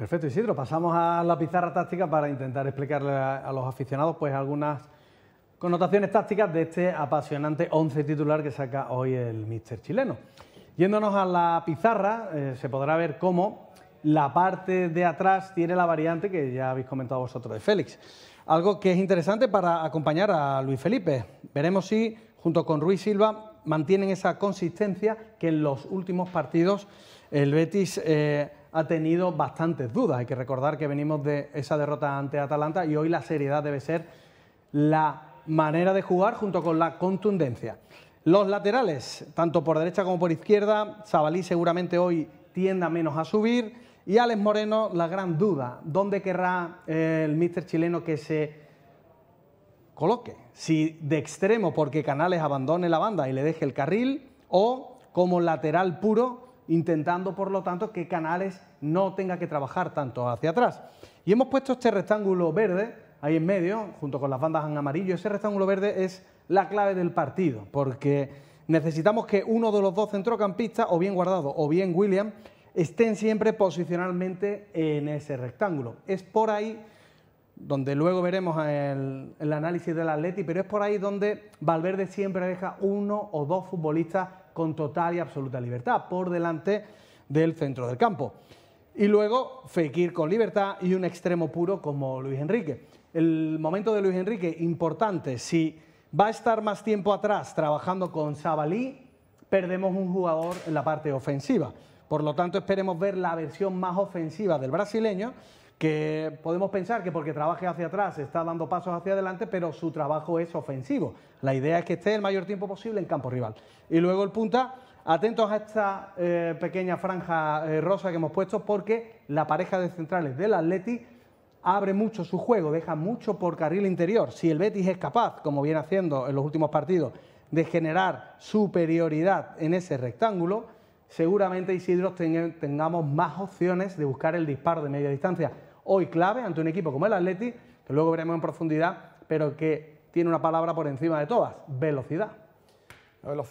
Perfecto, Isidro. Pasamos a la pizarra táctica para intentar explicarle a, los aficionados pues algunas connotaciones tácticas de este apasionante 11 titular que saca hoy el míster chileno. Yéndonos a la pizarra, eh, se podrá ver cómo la parte de atrás tiene la variante que ya habéis comentado vosotros de Félix. Algo que es interesante para acompañar a Luis Felipe. Veremos si, junto con Ruiz Silva, mantienen esa consistencia que en los últimos partidos el Betis eh, ha tenido bastantes dudas. Hay que recordar que venimos de esa derrota ante Atalanta y hoy la seriedad debe ser la manera de jugar junto con la contundencia. Los laterales, tanto por derecha como por izquierda, Zabalí seguramente hoy tienda menos a subir y Alex Moreno la gran duda, ¿dónde querrá eh, el míster chileno que se coloque. Si de extremo porque Canales abandone la banda y le deje el carril o como lateral puro intentando por lo tanto que Canales no tenga que trabajar tanto hacia atrás. Y hemos puesto este rectángulo verde ahí en medio, junto con las bandas en amarillo. Ese rectángulo verde es la clave del partido, porque necesitamos que uno de los dos centrocampistas, o bien Guardado o bien William, estén siempre posicionalmente en ese rectángulo. Es por ahí donde luego veremos el, análisis del Atleti, pero es por ahí donde Valverde siempre deja uno o dos futbolistas con total y absoluta libertad, por delante del centro del campo. Y luego Fekir con libertad y un extremo puro como Luis Enrique. El momento de Luis Enrique, importante, si va a estar más tiempo atrás trabajando con Sabalí, perdemos un jugador en la parte ofensiva. Por lo tanto, esperemos ver la versión más ofensiva del brasileño que podemos pensar que porque trabaje hacia atrás está dando pasos hacia adelante, pero su trabajo es ofensivo. La idea es que esté el mayor tiempo posible en campo rival. Y luego el punta, atentos a esta eh, pequeña franja eh, rosa que hemos puesto, porque la pareja de centrales del Atleti abre mucho su juego, deja mucho por carril interior. Si el Betis es capaz, como viene haciendo en los últimos partidos, de generar superioridad en ese rectángulo, seguramente Isidro tengamos más opciones de buscar el disparo de media distancia hoy clave ante un equipo como el Atleti, que luego veremos en profundidad, pero que tiene una palabra por encima de todas, velocidad. velocidad.